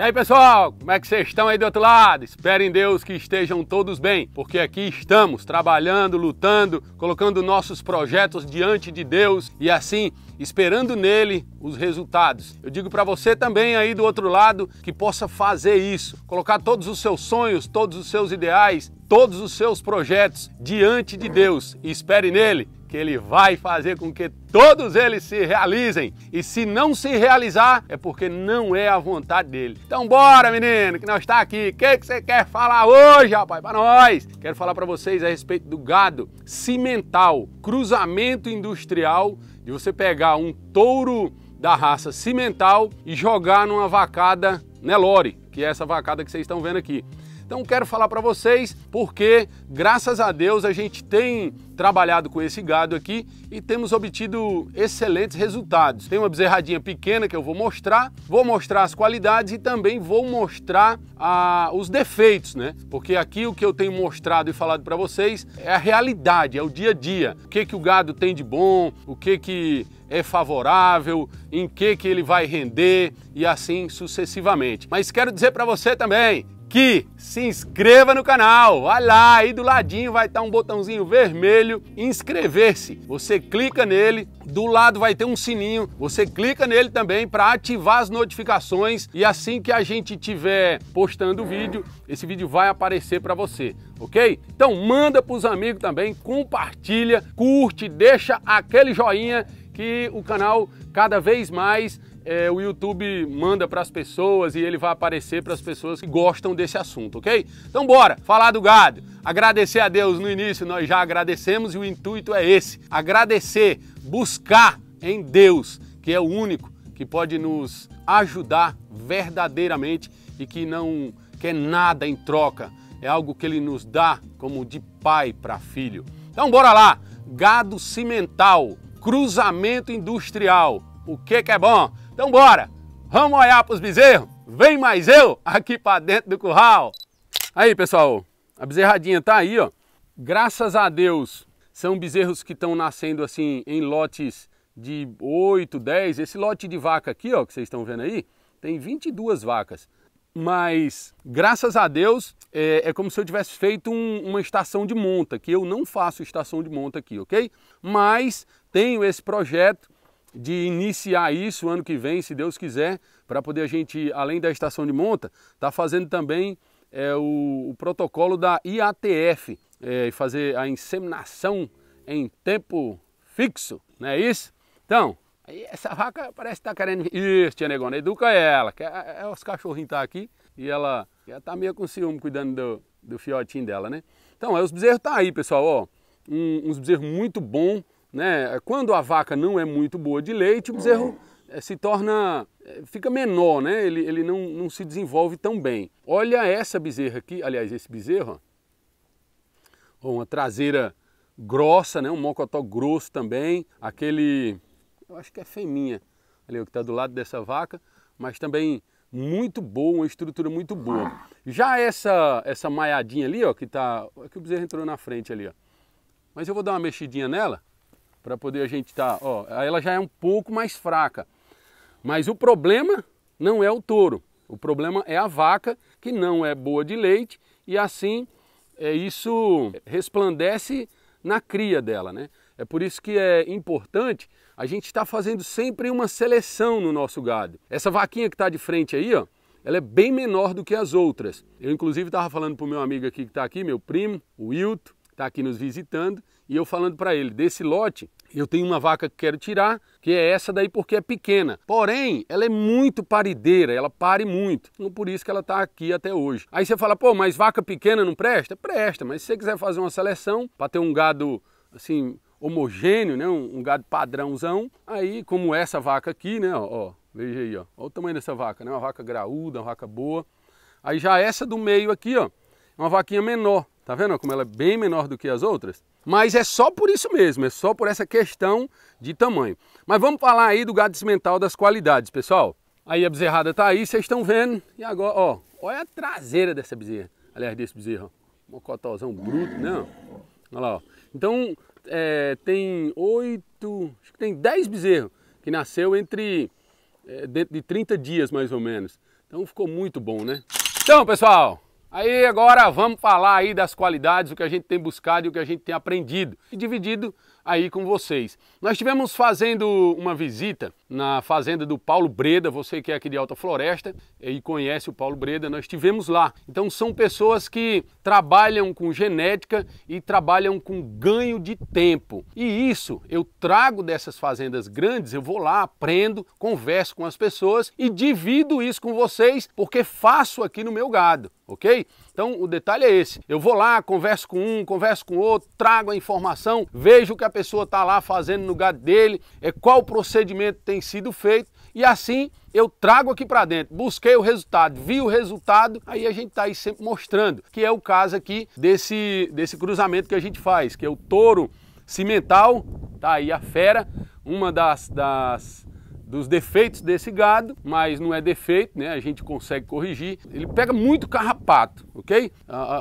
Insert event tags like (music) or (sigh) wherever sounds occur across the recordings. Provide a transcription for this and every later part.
E aí pessoal, como é que vocês estão aí do outro lado? Espero em Deus que estejam todos bem, porque aqui estamos trabalhando, lutando, colocando nossos projetos diante de Deus e assim esperando nele os resultados. Eu digo para você também aí do outro lado que possa fazer isso, colocar todos os seus sonhos, todos os seus ideais, todos os seus projetos diante de Deus e espere nele que Ele vai fazer com que todos eles se realizem. E se não se realizar, é porque não é a vontade dele. Então bora, menino, que nós está aqui. O que, que você quer falar hoje, rapaz, para nós? Quero falar para vocês a respeito do gado cimental, cruzamento industrial, de você pegar um touro da raça cimental e jogar numa vacada Nelore, que é essa vacada que vocês estão vendo aqui. Então quero falar para vocês porque, graças a Deus, a gente tem trabalhado com esse gado aqui e temos obtido excelentes resultados. Tem uma bezerradinha pequena que eu vou mostrar, vou mostrar as qualidades e também vou mostrar os defeitos, né? Porque aqui o que eu tenho mostrado e falado para vocês é a realidade, é o dia a dia. O que que o gado tem de bom, o que que é favorável, em que que ele vai render e assim sucessivamente. Mas quero dizer para você também aqui, se inscreva no canal. Vai lá, aí do ladinho vai estar um botãozinho vermelho, inscrever-se. Você clica nele, do lado vai ter um sininho, você clica nele também para ativar as notificações e assim que a gente tiver postando o vídeo, esse vídeo vai aparecer para você, ok? Então manda para os amigos também, compartilha, curte, deixa aquele joinha que o canal cada vez mais é, o YouTube manda para as pessoas e ele vai aparecer para as pessoas que gostam desse assunto, ok? Então bora, falar do gado. Agradecer a Deus no início, nós já agradecemos e o intuito é esse: agradecer, buscar em Deus, que é o único que pode nos ajudar verdadeiramente e que não quer nada em troca. É algo que ele nos dá como de pai para filho. Então bora lá, gado cimental, cruzamento industrial. O que que é bom? Então bora! Vamos olhar para os bezerros? Vem mais eu aqui para dentro do curral! Aí pessoal, a bezerradinha tá aí, ó. Graças a Deus, são bezerros que estão nascendo assim em lotes de 8, 10. Esse lote de vaca aqui, ó, que vocês estão vendo aí, tem 22 vacas. Mas, graças a Deus, é, é como se eu tivesse feito um, uma estação de monta, que eu não faço estação de monta aqui, ok? Mas tenho esse projeto de iniciar isso ano que vem, se Deus quiser, para poder a gente, além da estação de monta, tá fazendo também é, o, o protocolo da IATF é, e é, fazer a inseminação em tempo fixo, não é isso? Então, essa vaca parece que tá querendo. Isso, tia Negona, educa ela. Que é, é os cachorrinhos tá aqui e ela, ela tá meio com ciúme cuidando do, do fiotinho dela, né? Então, é os bezerros tá aí, pessoal, ó. Um, uns bezerros muito bom, né? Quando a vaca não é muito boa de leite, o bezerro é. eh, se torna eh, fica menor, né? Ele, ele não, não se desenvolve tão bem. Olha essa bezerra aqui, aliás, esse bezerro, ó, uma traseira grossa, né? Um mocotó grosso também, aquele, eu acho que é fêmea, ali o que está do lado dessa vaca, mas também muito boa, uma estrutura muito boa. Já essa essa maiadinha ali, ó, que tá, que o bezerro entrou na frente ali, ó. Mas eu vou dar uma mexidinha nela para poder a gente estar, tá, ó, ela já é um pouco mais fraca. Mas o problema não é o touro, o problema é a vaca que não é boa de leite e assim é, isso resplandece na cria dela, né? É por isso que é importante a gente estar tá fazendo sempre uma seleção no nosso gado. Essa vaquinha que está de frente aí, ó, ela é bem menor do que as outras. Eu inclusive estava falando para o meu amigo aqui que está aqui, meu primo, o Wilton, está aqui nos visitando, e eu falando para ele: desse lote, eu tenho uma vaca que quero tirar, que é essa daí porque é pequena. Porém, ela é muito parideira, ela pare muito. não por isso que ela está aqui até hoje. Aí você fala, pô, mas vaca pequena não presta? Presta, mas se você quiser fazer uma seleção para ter um gado assim homogêneo, né, um, um, gado padrãozão, aí como essa vaca aqui, né, ó, ó veja aí, ó, ó, o tamanho dessa vaca, né, uma vaca graúda, uma vaca boa. Aí já essa do meio aqui, ó, é uma vaquinha menor, Tá vendo como ela é bem menor do que as outras? Mas é só por isso mesmo, é só por essa questão de tamanho. Mas vamos falar aí do gado cimental das qualidades, pessoal. Aí a bezerrada tá aí, vocês estão vendo. E agora, ó, olha é a traseira dessa bezerra. Aliás, desse bezerro, ó. mocotózão bruto, não. Né, olha lá, ó. Então, é, tem oito, acho que tem dez bezerros que nasceu entre, é, dentro de 30 dias, mais ou menos. Então ficou muito bom, né? Então, pessoal, Aí agora vamos falar aí das qualidades, o que a gente tem buscado e o que a gente tem aprendido e dividido aí com vocês. Nós estivemos fazendo uma visita na fazenda do Paulo Breda, você que é aqui de Alta Floresta e conhece o Paulo Breda, nós estivemos lá. Então são pessoas que trabalham com genética e trabalham com ganho de tempo. E isso eu trago dessas fazendas grandes, eu vou lá, aprendo, converso com as pessoas e divido isso com vocês porque faço aqui no meu gado, ok? Então o detalhe é esse. Eu vou lá, converso com um, converso com outro, trago a informação, vejo o que a pessoa está lá fazendo no gado dele, é qual procedimento tem sido feito e assim eu trago aqui para dentro, busquei o resultado, vi o resultado, aí a gente está aí sempre mostrando, que é o caso aqui desse, desse cruzamento que a gente faz, que é o touro cimental, tá aí a fera, uma das, das dos defeitos desse gado, mas não é defeito, né? A gente consegue corrigir. Ele pega muito carrapato, ok?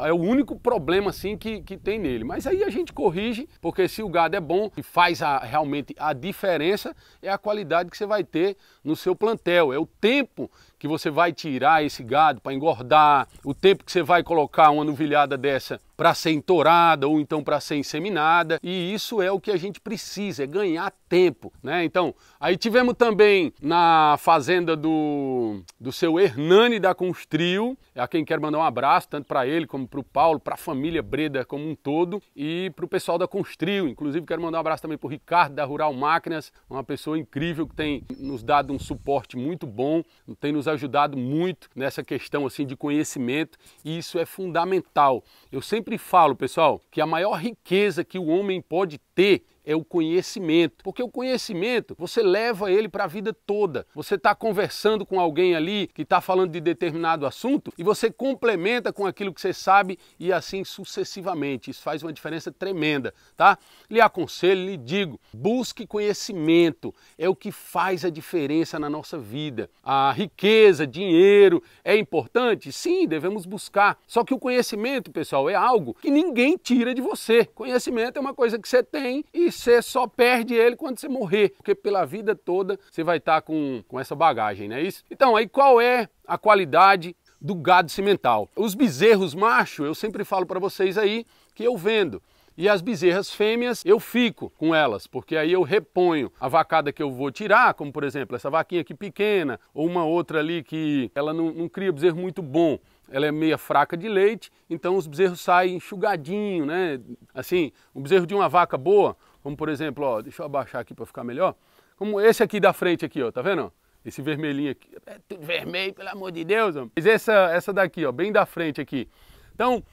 É o único problema assim que, que tem nele. Mas aí a gente corrige, porque se o gado é bom e faz a, realmente a diferença, é a qualidade que você vai ter no seu plantel, é o tempo que você vai tirar esse gado para engordar, o tempo que você vai colocar uma novilhada dessa para ser entorada ou então para ser inseminada, e isso é o que a gente precisa, é ganhar tempo, né? Então, aí tivemos também na fazenda do, do seu Hernani da Constrio, a quem quero mandar um abraço, tanto para ele como para o Paulo, para a família Breda como um todo e para o pessoal da Constrio, inclusive quero mandar um abraço também para o Ricardo da Rural Máquinas, uma pessoa incrível que tem nos dado dado um suporte muito bom, tem nos ajudado muito nessa questão assim de conhecimento e isso é fundamental. Eu sempre falo, pessoal, que a maior riqueza que o homem pode ter é o conhecimento. Porque o conhecimento, você leva ele para a vida toda. Você está conversando com alguém ali que está falando de determinado assunto e você complementa com aquilo que você sabe e assim sucessivamente. Isso faz uma diferença tremenda, tá? Lhe aconselho, lhe digo, busque conhecimento. É o que faz a diferença na nossa vida. A riqueza, dinheiro é importante? Sim, devemos buscar. Só que o conhecimento, pessoal, é algo que ninguém tira de você. Conhecimento é uma coisa que você tem e você só perde ele quando você morrer, porque pela vida toda você vai estar tá com, com essa bagagem, não é isso? Então, aí qual é a qualidade do gado cimental? Os bezerros macho, eu sempre falo para vocês aí que eu vendo. E as bezerras fêmeas, eu fico com elas, porque aí eu reponho a vacada que eu vou tirar, como por exemplo essa vaquinha aqui pequena, ou uma outra ali que ela não, não cria bezerro muito bom ela é meia fraca de leite, então os bezerros saem enxugadinho, né? Assim, um bezerro de uma vaca boa, como por exemplo, ó, deixa eu abaixar aqui para ficar melhor. Como esse aqui da frente aqui, ó, tá vendo? Esse vermelhinho aqui. É tudo vermelho, pelo amor de Deus. Mas essa, essa daqui, ó, bem da frente aqui. Então,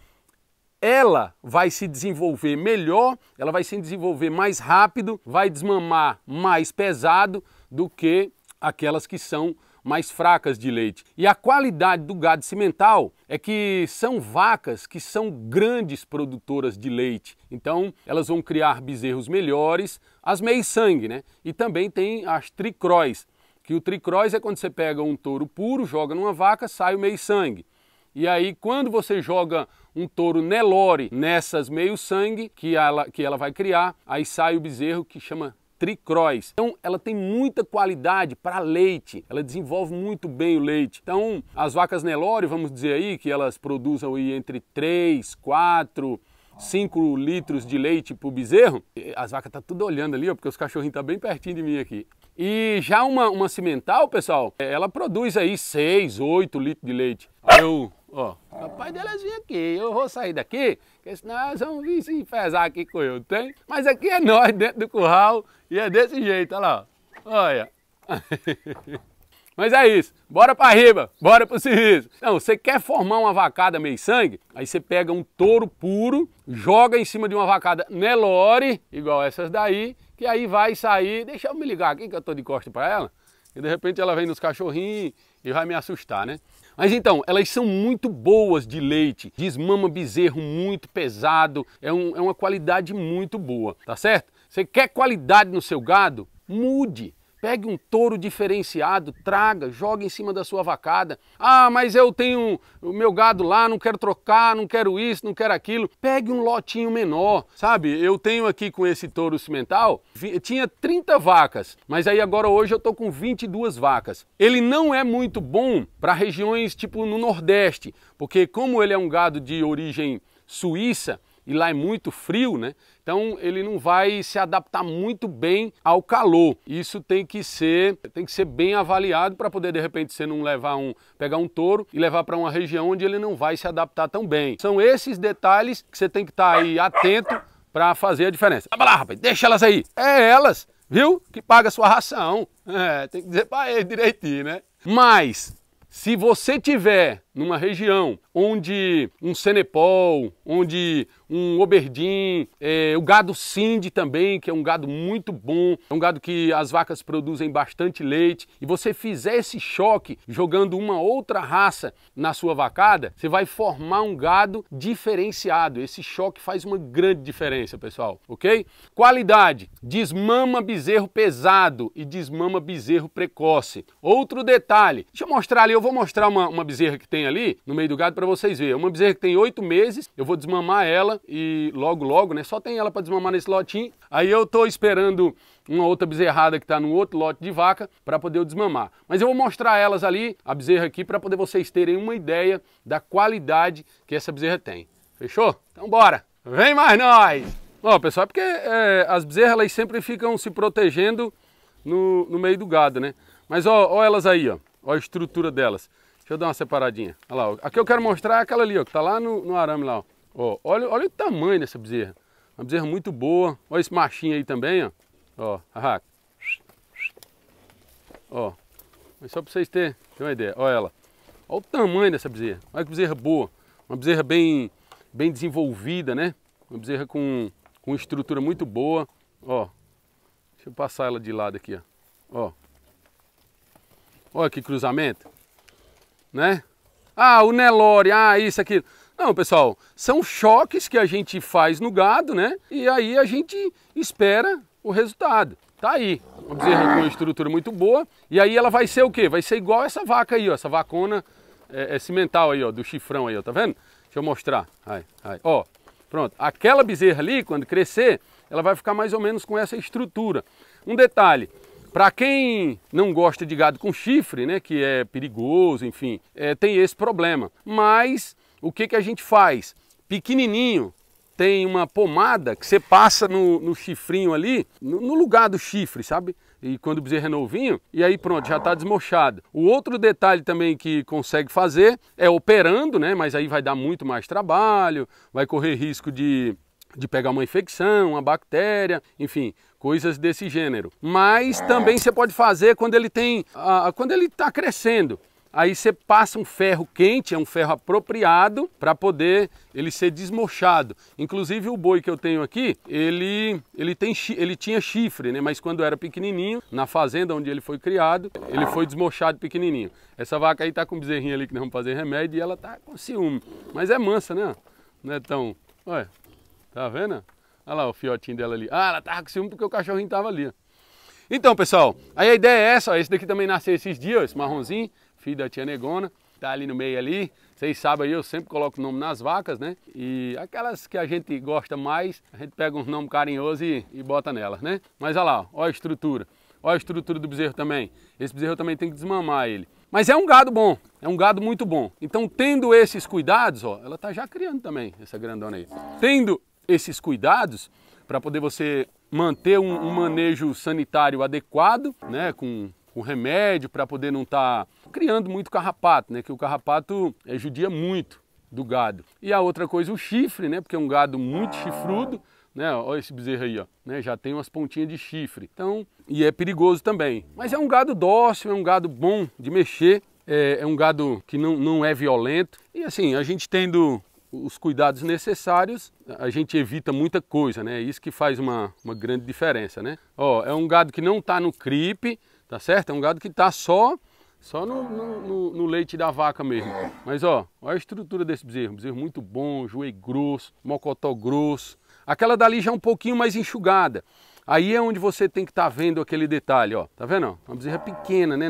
ela vai se desenvolver melhor, ela vai se desenvolver mais rápido, vai desmamar mais pesado do que aquelas que são mais fracas de leite. E a qualidade do gado cimental é que são vacas que são grandes produtoras de leite. Então, elas vão criar bezerros melhores, as meias sangue né? E também tem as tricróis, que o tricróis é quando você pega um touro puro, joga numa vaca, sai o meio-sangue. E aí, quando você joga um touro Nelore nessas meio-sangue que ela, que ela vai criar, aí sai o bezerro que chama Tricross. Então, ela tem muita qualidade para leite, ela desenvolve muito bem o leite. Então, as vacas Nelore, vamos dizer aí, que elas produzem aí entre 3, 4, 5 litros de leite por bezerro, eh, as vacas estão tá tudo olhando ali, ó, porque os cachorrinhos estão tá bem pertinho de mim aqui. E já uma, uma cimental, pessoal, é, ela produz aí 6, 8 litros de leite. Eu, ó, rapaz delas vem aqui, eu vou sair daqui, porque senão elas vão vir se pesar aqui com eu, tem? Mas aqui é nós dentro do curral e é desse jeito, olha lá, olha. (laughs) Mas é isso, bora para riba, bora para o serviço. Não, você quer formar uma vacada meio sangue? Aí você pega um touro puro, joga em cima de uma vacada Nelore, igual essas daí, que aí vai sair. Deixa eu me ligar aqui que eu tô de costa para ela. E de repente ela vem nos cachorrinhos e vai me assustar, né? Mas então, elas são muito boas de leite, desmama bezerro muito pesado, é, um, é uma qualidade muito boa, tá certo? Você quer qualidade no seu gado? Mude. Pegue um touro diferenciado, traga, joga em cima da sua vacada. Ah, mas eu tenho o meu gado lá, não quero trocar, não quero isso, não quero aquilo. Pegue um lotinho menor, sabe? Eu tenho aqui com esse touro cimental, tinha 30 vacas, mas aí agora hoje eu tô com 22 vacas. Ele não é muito bom para regiões tipo no Nordeste, porque como ele é um gado de origem suíça, e lá é muito frio, né? Então ele não vai se adaptar muito bem ao calor. Isso tem que ser, tem que ser bem avaliado para poder de repente você não levar um, pegar um touro e levar para uma região onde ele não vai se adaptar tão bem. São esses detalhes que você tem que estar tá aí atento para fazer a diferença. Vai lá, rapaz, deixa elas aí. É elas, viu? Que paga sua ração. É, tem que dizer para ele direitinho, né? Mas se você tiver numa região onde um Senepol, onde um oberdin, é, o gado Cindy também, que é um gado muito bom, é um gado que as vacas produzem bastante leite, e você fizer esse choque jogando uma outra raça na sua vacada, você vai formar um gado diferenciado. Esse choque faz uma grande diferença, pessoal, ok? Qualidade: desmama bezerro pesado e desmama bezerro precoce. Outro detalhe, deixa eu mostrar ali, eu vou mostrar uma, uma bezerra que tem ali no meio do gado para vocês verem. É uma bezerra que tem oito meses, eu vou desmamar ela e logo, logo, né? Só tem ela para desmamar nesse lotinho. Aí eu estou esperando uma outra bezerrada que está no outro lote de vaca para poder eu desmamar. Mas eu vou mostrar elas ali, a bezerra aqui, para poder vocês terem uma ideia da qualidade que essa bezerra tem. Fechou? Então bora! Vem mais nós! Ó, pessoal, é porque é, as bezerras elas sempre ficam se protegendo no, no meio do gado, né? Mas ó, ó elas aí, ó. Ó a estrutura delas. Deixa eu dar uma separadinha. Olha lá, aqui eu quero mostrar aquela ali, ó, que tá lá no, no arame lá, ó. ó. olha, olha o tamanho dessa bezerra. Uma bezerra muito boa. Olha esse machinho aí também, ó. Ó, arraca. Ó, mas só para vocês terem, terem uma ideia. Olha ela. Olha o tamanho dessa bezerra. Olha que bezerra boa. Uma bezerra bem, bem desenvolvida, né? Uma bezerra com, com estrutura muito boa. Ó, deixa eu passar ela de lado aqui, ó. Ó, olha que cruzamento né? Ah, o Nelore, ah, isso, aquilo. Não, pessoal, são choques que a gente faz no gado, né? E aí a gente espera o resultado. Tá aí, uma bezerra com uma estrutura muito boa. E aí ela vai ser o quê? Vai ser igual essa vaca aí, ó, essa vacona é, é cimental aí, ó, do chifrão aí, ó, tá vendo? Deixa eu mostrar. Aí, aí, ó, pronto. Aquela bezerra ali, quando crescer, ela vai ficar mais ou menos com essa estrutura. Um detalhe, para quem não gosta de gado com chifre, né, que é perigoso, enfim, é, tem esse problema. Mas o que, que a gente faz? Pequenininho, tem uma pomada que você passa no, no chifrinho ali, no, no, lugar do chifre, sabe? E quando o bezerro é novinho, e aí pronto, já está desmochado. O outro detalhe também que consegue fazer é operando, né? Mas aí vai dar muito mais trabalho, vai correr risco de de pegar uma infecção, uma bactéria, enfim, coisas desse gênero. Mas também você pode fazer quando ele tem, ah, quando ele está crescendo. Aí você passa um ferro quente, é um ferro apropriado para poder ele ser desmochado. Inclusive o boi que eu tenho aqui, ele ele tem ele tinha chifre, né? Mas quando era pequenininho, na fazenda onde ele foi criado, ele foi desmochado pequenininho. Essa vaca aí tá com um bezerrinho ali que nós vamos fazer remédio e ela tá com ciúme. Mas é mansa, né? Não é tão, olha, Tá vendo? Olha lá o fiotinho dela ali. Ah, ela tava com ciúme porque o cachorrinho tava ali. Então, pessoal, aí a ideia é essa. Ó, esse daqui também nasceu esses dias, esse marronzinho, filho da tia Negona. Tá ali no meio ali. Vocês sabem aí, eu sempre coloco o nome nas vacas, né? E aquelas que a gente gosta mais, a gente pega um nome carinhoso e, e bota nelas, né? Mas olha lá, ó a estrutura. Olha a estrutura do bezerro também. Esse bezerro também tem que desmamar ele. Mas é um gado bom, é um gado muito bom. Então, tendo esses cuidados, ó, ela tá já criando também, essa grandona aí. Tendo esses cuidados para poder você manter um, um, manejo sanitário adequado, né, com o remédio para poder não estar tá criando muito carrapato, né, que o carrapato é, judia muito do gado. E a outra coisa, o chifre, né, porque é um gado muito chifrudo, né, olha esse bezerro aí, ó, né, já tem umas pontinhas de chifre. Então, e é perigoso também. Mas é um gado dócil, é um gado bom de mexer, é, é um gado que não, não é violento. E assim, a gente tendo os cuidados necessários, a gente evita muita coisa, né? É isso que faz uma, uma grande diferença, né? Ó, é um gado que não está no cripe, tá certo? É um gado que está só só no, no, no, leite da vaca mesmo. Mas ó, olha a estrutura desse bezerro. Bezerro muito bom, joelho grosso, mocotó grosso. Aquela dali já é um pouquinho mais enxugada. Aí é onde você tem que estar tá vendo aquele detalhe, ó. Tá vendo? Uma bezerra pequena, né?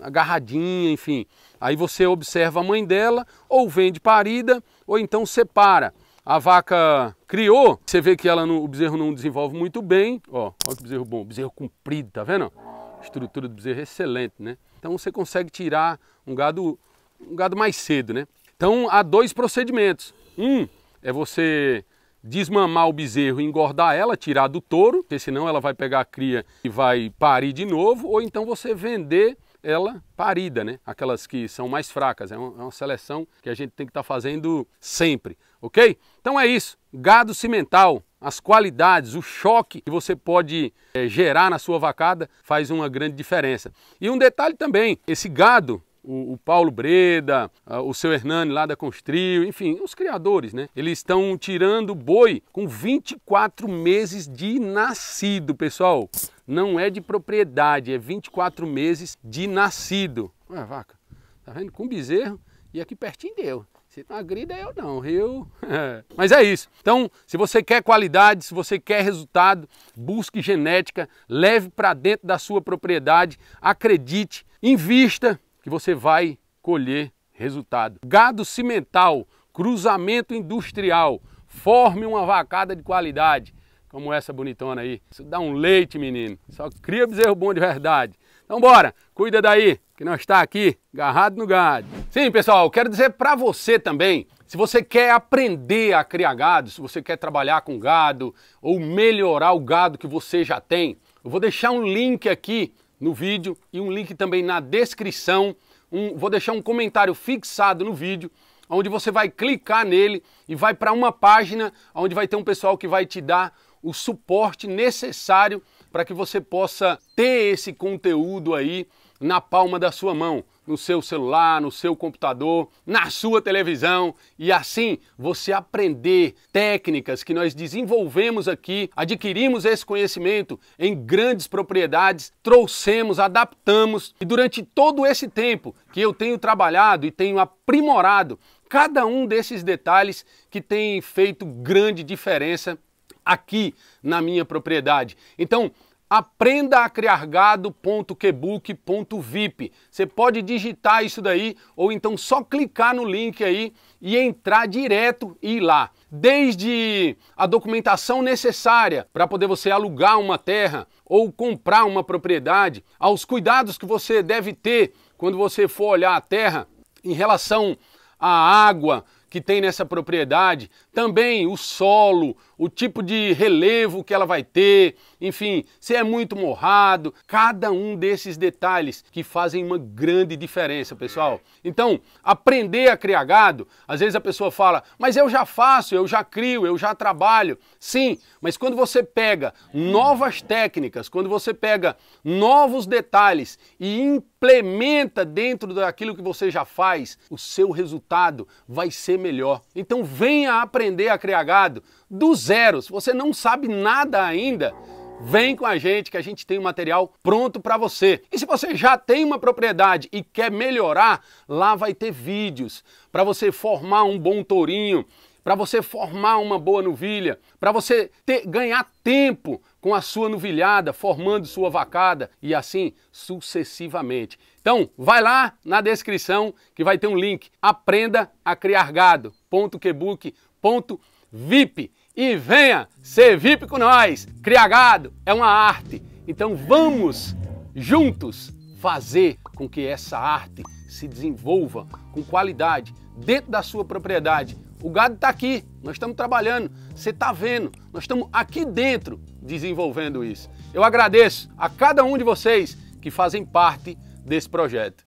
agarradinha, enfim. Aí você observa a mãe dela, ou vende parida, ou então separa. A vaca criou, você vê que ela não, o bezerro não desenvolve muito bem. Ó, olha que bezerro bom, bezerro comprido, tá vendo? A estrutura do bezerro é excelente, né? Então você consegue tirar um gado, um gado mais cedo, né? Então há dois procedimentos. Um é você desmamar o bezerro e engordar ela, tirar do touro, porque senão ela vai pegar a cria e vai parir de novo, ou então você vender ela parida, né? Aquelas que são mais fracas. É uma, é seleção que a gente tem que estar tá fazendo sempre, ok? Então é isso. Gado cimental, as qualidades, o choque que você pode é, gerar na sua vacada faz uma grande diferença. E um detalhe também, esse gado o, Paulo Breda, o seu Hernani lá da Constrio, enfim, os criadores, né? Eles estão tirando boi com 24 meses de nascido, pessoal não é de propriedade, é 24 meses de nascido. Ué, vaca, tá vendo? Com bezerro e aqui pertinho deu. Se não agrida, é eu não, viu? (laughs) Mas é isso. Então, se você quer qualidade, se você quer resultado, busque genética, leve para dentro da sua propriedade, acredite, invista que você vai colher resultado. Gado cimental, cruzamento industrial, forme uma vacada de qualidade como essa bonitona aí. Isso dá um leite, menino. Só cria bezerro bom de verdade. Então bora, cuida daí, que nós está aqui, garrado no gado. Sim, pessoal, eu quero dizer para você também, se você quer aprender a criar gado, se você quer trabalhar com gado ou melhorar o gado que você já tem, eu vou deixar um link aqui no vídeo e um link também na descrição. Um, vou deixar um comentário fixado no vídeo onde você vai clicar nele e vai para uma página onde vai ter um pessoal que vai te dar o suporte necessário para que você possa ter esse conteúdo aí na palma da sua mão, no seu celular, no seu computador, na sua televisão e assim você aprender técnicas que nós desenvolvemos aqui, adquirimos esse conhecimento em grandes propriedades, trouxemos, adaptamos e durante todo esse tempo que eu tenho trabalhado e tenho aprimorado cada um desses detalhes que tem feito grande diferença aqui na minha propriedade. Então, aprenda a criar gado.quebook.vip. Você pode digitar isso daí ou então só clicar no link aí e entrar direto e ir lá. Desde a documentação necessária para poder você alugar uma terra ou comprar uma propriedade, aos cuidados que você deve ter quando você for olhar a terra em relação à água que tem nessa propriedade, também o solo, o tipo de relevo que ela vai ter, enfim, se é muito morrado, cada um desses detalhes que fazem uma grande diferença, pessoal. Então, aprender a criar gado, às vezes a pessoa fala, mas eu já faço, eu já crio, eu já trabalho. Sim, mas quando você pega novas técnicas, quando você pega novos detalhes e implementa dentro daquilo que você já faz, o seu resultado vai ser melhor. Então, venha aprender aprender a criar gado do zero, se você não sabe nada ainda, Vem com a gente que a gente tem o um material pronto para você. E se você já tem uma propriedade e quer melhorar, lá vai ter vídeos para você formar um bom tourinho, para você formar uma boa novilha, para você ter, ganhar tempo com a sua novilhada, formando sua vacada e assim sucessivamente. Então, vai lá na descrição que vai ter um link. Aprenda a criar gado www.vip. E venha ser VIP com nós. Criagado é uma arte. Então vamos juntos fazer com que essa arte se desenvolva com qualidade dentro da sua propriedade. O gado está aqui, nós estamos trabalhando, você está vendo, nós estamos aqui dentro desenvolvendo isso. Eu agradeço a cada um de vocês que fazem parte desse projeto.